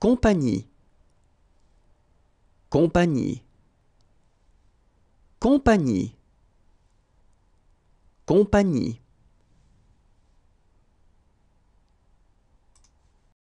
compagnie, compagnie, compagnie, compagnie.